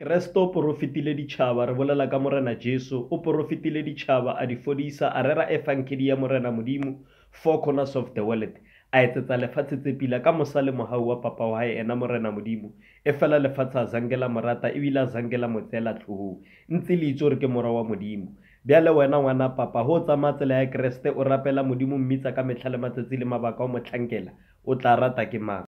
keresete o porofetile ditšhaba re bolela ka morena jesu o porofetile ditšhaba a di fodisa a rera efankedi ya morena modimo four corners of the world a etsetsa lefatshe tse pila ka mosa le mogau wa papa wa hae ena morena modimo e fela lefatshe a zangela morata ebile a zangela motseela tlhogong ntse le itse gore ke mora wa modimo bjale wena ngwana papa go o tsamaya tsela ya keresete o rapela modimo mmitsa ka metlha le matsatsi le mabaka o motlhankela o tla rata ke mang